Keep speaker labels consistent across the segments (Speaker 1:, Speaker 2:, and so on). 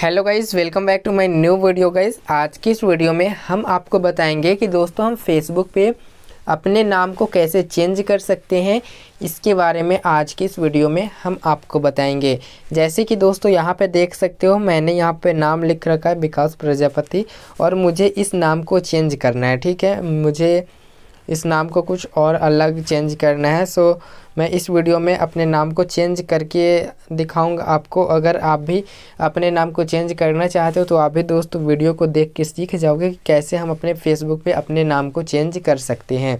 Speaker 1: Hello guys welcome back to my new video guys आज की इस वीडियो में हम आपको बताएंगे कि दोस्तों हम फेसबुक पे अपने नाम को कैसे चेंज कर सकते हैं इसके बारे में आज की इस वीडियो में हम आपको बताएंगे जैसे कि दोस्तों यहाँ पे देख सकते हो मैंने यहाँ पे नाम लिख रखा है विकास प्रजापति और मुझे इस नाम को चेंज करना है ठीक है मुझे इस नाम को कुछ और अलग चेंज करना है सो मैं इस वीडियो में अपने नाम को चेंज करके दिखाऊंगा आपको अगर आप भी अपने नाम को चेंज करना चाहते हो तो आप भी दोस्त वीडियो को देख के सीख जाओगे कि कैसे हम अपने फेसबुक पे अपने नाम को चेंज कर सकते हैं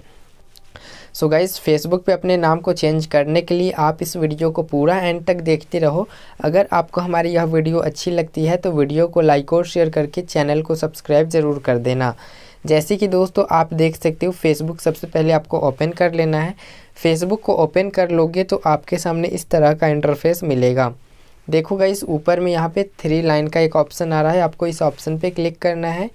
Speaker 1: सो गाइज़ फेसबुक पे अपने नाम को चेंज करने के लिए आप इस वीडियो को पूरा एंड तक देखते रहो अगर आपको हमारी यह वीडियो अच्छी लगती है तो वीडियो को लाइक और शेयर करके चैनल को सब्सक्राइब ज़रूर कर देना जैसे कि दोस्तों आप देख सकते हो फेसबुक सबसे पहले आपको ओपन कर लेना है फेसबुक को ओपन कर लोगे तो आपके सामने इस तरह का इंटरफेस मिलेगा देखो इस ऊपर में यहाँ पे थ्री लाइन का एक ऑप्शन आ रहा है आपको इस ऑप्शन पे क्लिक करना है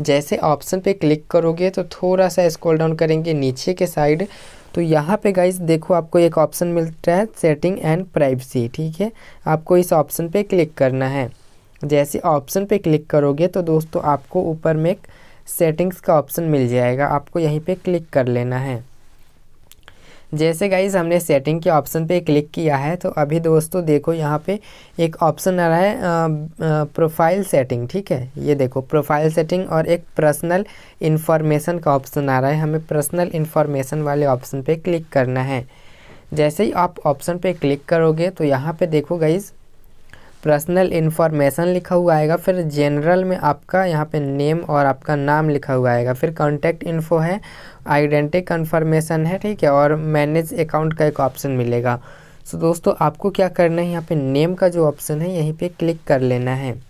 Speaker 1: जैसे ऑप्शन पे क्लिक करोगे तो थोड़ा सा स्क्रॉल डाउन करेंगे नीचे के साइड तो यहाँ पे गाइस देखो आपको एक ऑप्शन मिलता है सेटिंग एंड प्राइवेसी ठीक है आपको इस ऑप्शन पे क्लिक करना है जैसे ऑप्शन पे क्लिक करोगे तो दोस्तों आपको ऊपर में एक सेटिंग्स का ऑप्शन मिल जाएगा आपको यहीं पे क्लिक कर लेना है जैसे गाइज हमने सेटिंग के ऑप्शन पे क्लिक किया है तो अभी दोस्तों देखो यहाँ पे एक ऑप्शन आ रहा है प्रोफाइल सेटिंग ठीक है ये देखो प्रोफाइल सेटिंग और एक पर्सनल इन्फॉर्मेशन का ऑप्शन आ रहा है हमें पर्सनल इन्फॉर्मेशन वाले ऑप्शन पे क्लिक करना है जैसे ही आप ऑप्शन पे क्लिक करोगे तो यहाँ पे देखो गाइज़ पर्सनल इन्फॉर्मेशन लिखा हुआ आएगा फिर जनरल में आपका यहाँ पे नेम और आपका नाम लिखा हुआ आएगा फिर कॉन्टैक्ट इन्फो है आइडेंटिक कन्फर्मेशन है ठीक है और मैनेज अकाउंट का एक ऑप्शन मिलेगा सो दोस्तों आपको क्या करना है यहाँ पे नेम का जो ऑप्शन है यहीं पे क्लिक कर लेना है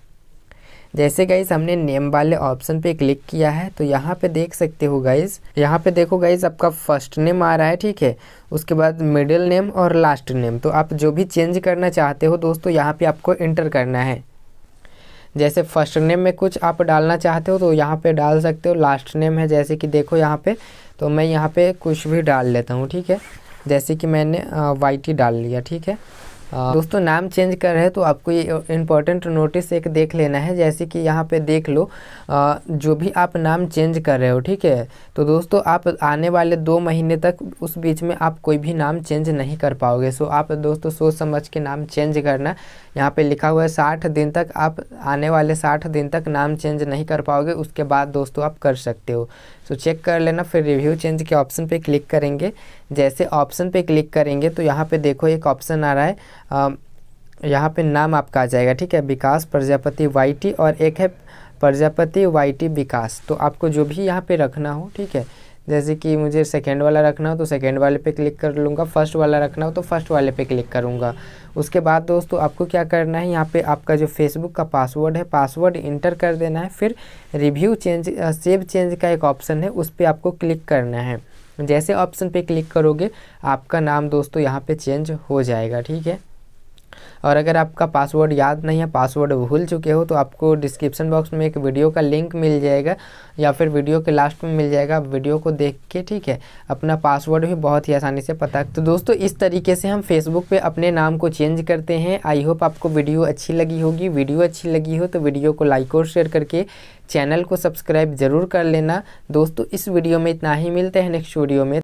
Speaker 1: जैसे गाइज हमने नेम वाले ऑप्शन पे क्लिक किया है तो यहाँ पे देख सकते हो गाइज यहाँ पे देखो गाइज आपका फर्स्ट नेम आ रहा है ठीक है उसके बाद मिडिल नेम और लास्ट नेम तो आप जो भी चेंज करना चाहते हो दोस्तों यहाँ पे आपको इंटर करना है जैसे फर्स्ट नेम में कुछ आप डालना चाहते हो तो यहाँ पे डाल सकते हो लास्ट नेम है जैसे कि देखो यहाँ पे तो मैं यहाँ पे कुछ भी डाल लेता हूँ ठीक है जैसे कि मैंने वाई डाल लिया ठीक है हाँ। दोस्तों नाम चेंज कर रहे हैं तो आपको ये इम्पोर्टेंट नोटिस एक देख लेना है जैसे कि यहाँ पे देख लो आ, जो भी आप नाम चेंज कर रहे हो ठीक है तो दोस्तों आप आने वाले दो महीने तक उस बीच में आप कोई भी नाम चेंज नहीं कर पाओगे सो आप दोस्तों सोच समझ के नाम चेंज करना यहाँ पर लिखा हुआ है साठ दिन तक आप आने वाले साठ दिन तक नाम चेंज नहीं कर पाओगे उसके बाद दोस्तों आप कर सकते हो सो चेक कर लेना फिर रिव्यू चेंज के ऑप्शन पर क्लिक करेंगे जैसे ऑप्शन पर क्लिक करेंगे तो यहाँ पे देखो एक ऑप्शन आ रहा है यहाँ पे नाम आपका आ जाएगा ठीक है विकास प्रजापति वाईटी और एक है प्रजापति वाईटी विकास तो आपको जो भी यहाँ पे रखना हो ठीक है जैसे कि मुझे सेकेंड वाला रखना हो तो सेकेंड वाले पे क्लिक कर लूँगा फर्स्ट वाला रखना हो तो फर्स्ट वाले पे क्लिक करूँगा उसके बाद दोस्तों आपको क्या करना है यहाँ पे आपका जो फेसबुक का पासवर्ड है पासवर्ड इंटर कर देना है फिर रिव्यू चेंज सेव चेंज का एक ऑप्शन है उस पर आपको क्लिक करना है जैसे ऑप्शन पे क्लिक करोगे आपका नाम दोस्तों यहाँ पे चेंज हो जाएगा ठीक है और अगर आपका पासवर्ड याद नहीं है पासवर्ड भूल चुके हो तो आपको डिस्क्रिप्शन बॉक्स में एक वीडियो का लिंक मिल जाएगा या फिर वीडियो के लास्ट में मिल जाएगा आप वीडियो को देख के ठीक है अपना पासवर्ड भी बहुत ही आसानी से पता तो दोस्तों इस तरीके से हम फेसबुक पर अपने नाम को चेंज करते हैं आई होप आपको वीडियो अच्छी लगी होगी वीडियो अच्छी लगी हो तो वीडियो को लाइक और शेयर करके चैनल को सब्सक्राइब ज़रूर कर लेना दोस्तों इस वीडियो में इतना ही मिलते हैं नेक्स्ट वीडियो में